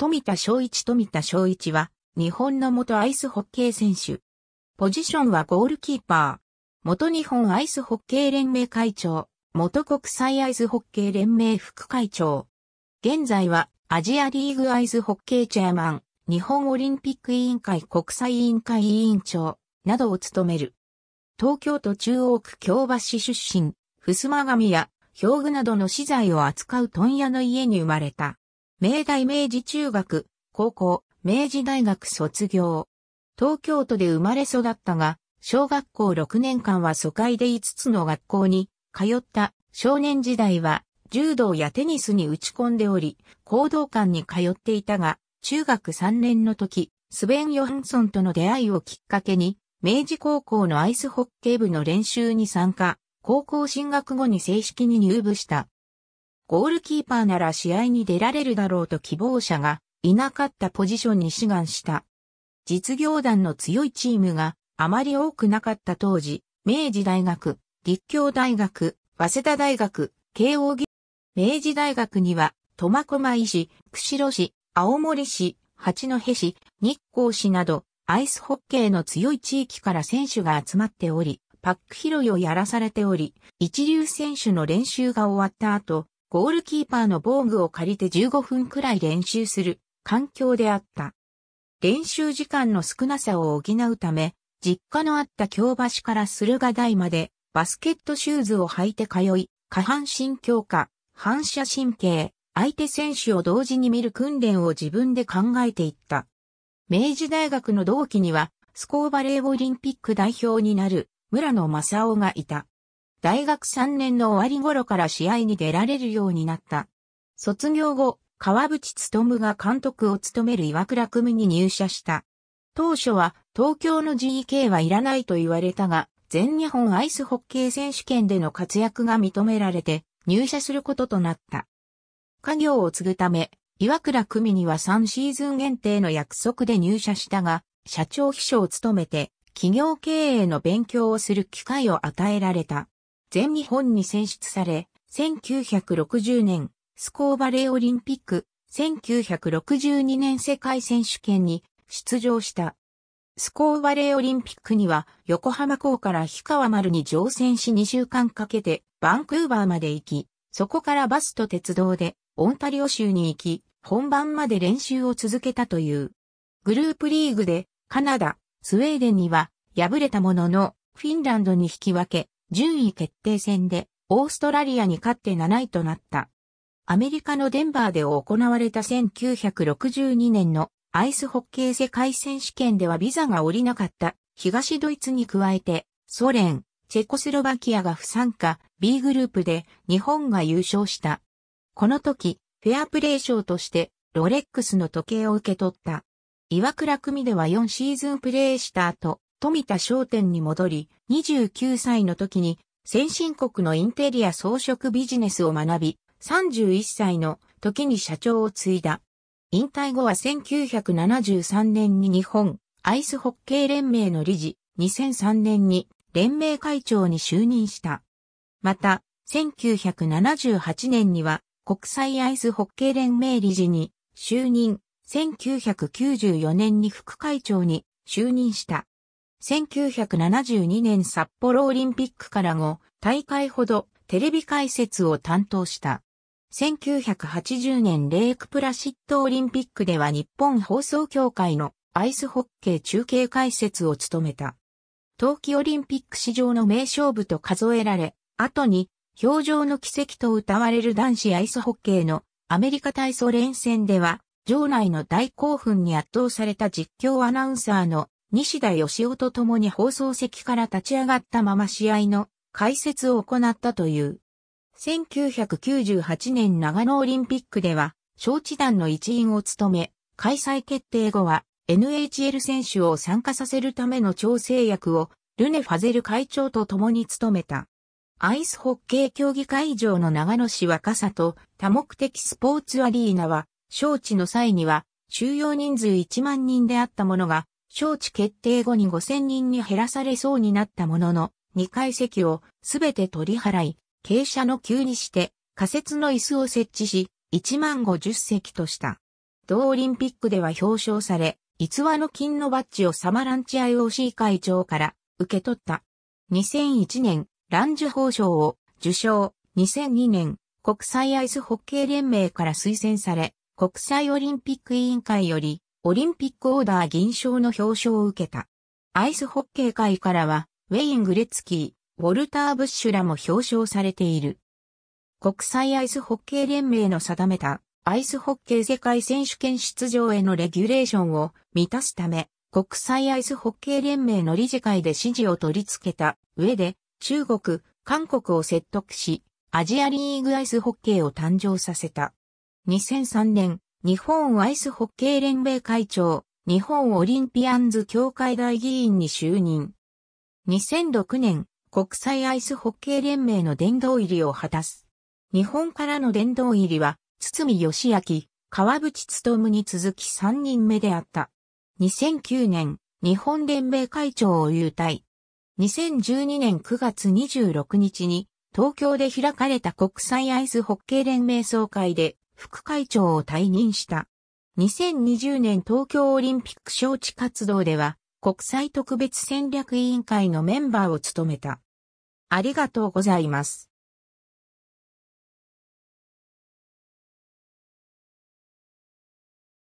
富田正一富田正一は、日本の元アイスホッケー選手。ポジションはゴールキーパー。元日本アイスホッケー連盟会長。元国際アイスホッケー連盟副会長。現在は、アジアリーグアイスホッケーチェアマン、日本オリンピック委員会国際委員会委員長、などを務める。東京都中央区京橋市出身、襖紙や、表具などの資材を扱う問屋の家に生まれた。明大明治中学、高校、明治大学卒業。東京都で生まれ育ったが、小学校6年間は疎開で5つの学校に通った少年時代は柔道やテニスに打ち込んでおり、行動館に通っていたが、中学3年の時、スベン・ヨハンソンとの出会いをきっかけに、明治高校のアイスホッケー部の練習に参加、高校進学後に正式に入部した。ゴールキーパーなら試合に出られるだろうと希望者がいなかったポジションに志願した。実業団の強いチームがあまり多くなかった当時、明治大学、立教大学、早稲田大学、慶応義明治大学には、苫小牧市、釧路市、青森市、八戸市、日光市など、アイスホッケーの強い地域から選手が集まっており、パック拾いをやらされており、一流選手の練習が終わった後、ゴールキーパーの防具を借りて15分くらい練習する環境であった。練習時間の少なさを補うため、実家のあった京橋から駿河台までバスケットシューズを履いて通い、下半身強化、反射神経、相手選手を同時に見る訓練を自分で考えていった。明治大学の同期には、スコーバレーオリンピック代表になる村野正夫がいた。大学3年の終わり頃から試合に出られるようになった。卒業後、川淵務が監督を務める岩倉組に入社した。当初は東京の GK はいらないと言われたが、全日本アイスホッケー選手権での活躍が認められて入社することとなった。家業を継ぐため、岩倉組には3シーズン限定の約束で入社したが、社長秘書を務めて、企業経営の勉強をする機会を与えられた。全日本に選出され、1960年、スコーバレーオリンピック、1962年世界選手権に出場した。スコーバレーオリンピックには横浜港から氷川丸に乗船し2週間かけてバンクーバーまで行き、そこからバスと鉄道でオンタリオ州に行き、本番まで練習を続けたという。グループリーグでカナダ、スウェーデンには敗れたもののフィンランドに引き分け、順位決定戦でオーストラリアに勝って7位となった。アメリカのデンバーで行われた1962年のアイスホッケー世界選手権ではビザが降りなかった東ドイツに加えてソ連、チェコスロバキアが不参加 B グループで日本が優勝した。この時、フェアプレー賞としてロレックスの時計を受け取った。岩倉組では4シーズンプレーした後、富田商店に戻り、29歳の時に先進国のインテリア装飾ビジネスを学び、31歳の時に社長を継いだ。引退後は1973年に日本アイスホッケー連盟の理事、2003年に連盟会長に就任した。また、1978年には国際アイスホッケー連盟理事に就任、1994年に副会長に就任した。1972年札幌オリンピックから後、大会ほどテレビ解説を担当した。1980年レイクプラシッドオリンピックでは日本放送協会のアイスホッケー中継解説を務めた。冬季オリンピック史上の名勝負と数えられ、後に表情の奇跡と歌われる男子アイスホッケーのアメリカ体操連戦では、場内の大興奮に圧倒された実況アナウンサーの西田義夫と共に放送席から立ち上がったまま試合の解説を行ったという。1998年長野オリンピックでは、招致団の一員を務め、開催決定後は NHL 選手を参加させるための調整役をルネ・ファゼル会長と共に務めた。アイスホッケー競技会場の長野市若と多目的スポーツアリーナは、招致の際には収容人数1万人であったものが、招致決定後に5000人に減らされそうになったものの、2階席をすべて取り払い、傾斜の急にして仮設の椅子を設置し、1万50席とした。同オリンピックでは表彰され、逸話の金のバッジをサマランチ IOC 会長から受け取った。2001年、ランジュ法賞を受賞。2002年、国際アイスホッケー連盟から推薦され、国際オリンピック委員会よりオリンピックオーダー銀賞の表彰を受けた。アイスホッケー界からは、ウェイン・グレツキー、ウォルター・ブッシュらも表彰されている。国際アイスホッケー連盟の定めた、アイスホッケー世界選手権出場へのレギュレーションを満たすため、国際アイスホッケー連盟の理事会で支持を取り付けた上で、中国、韓国を説得し、アジアリーグアイスホッケーを誕生させた。2003年、日本アイスホッケー連盟会長、日本オリンピアンズ協会大議員に就任。2006年、国際アイスホッケー連盟の殿堂入りを果たす。日本からの殿堂入りは、堤義明、川淵勤に続き3人目であった。2009年、日本連盟会長を優待。2012年9月26日に、東京で開かれた国際アイスホッケー連盟総会で、副会長を退任した。2020年東京オリンピック招致活動では、国際特別戦略委員会のメンバーを務めた。ありがとうございます。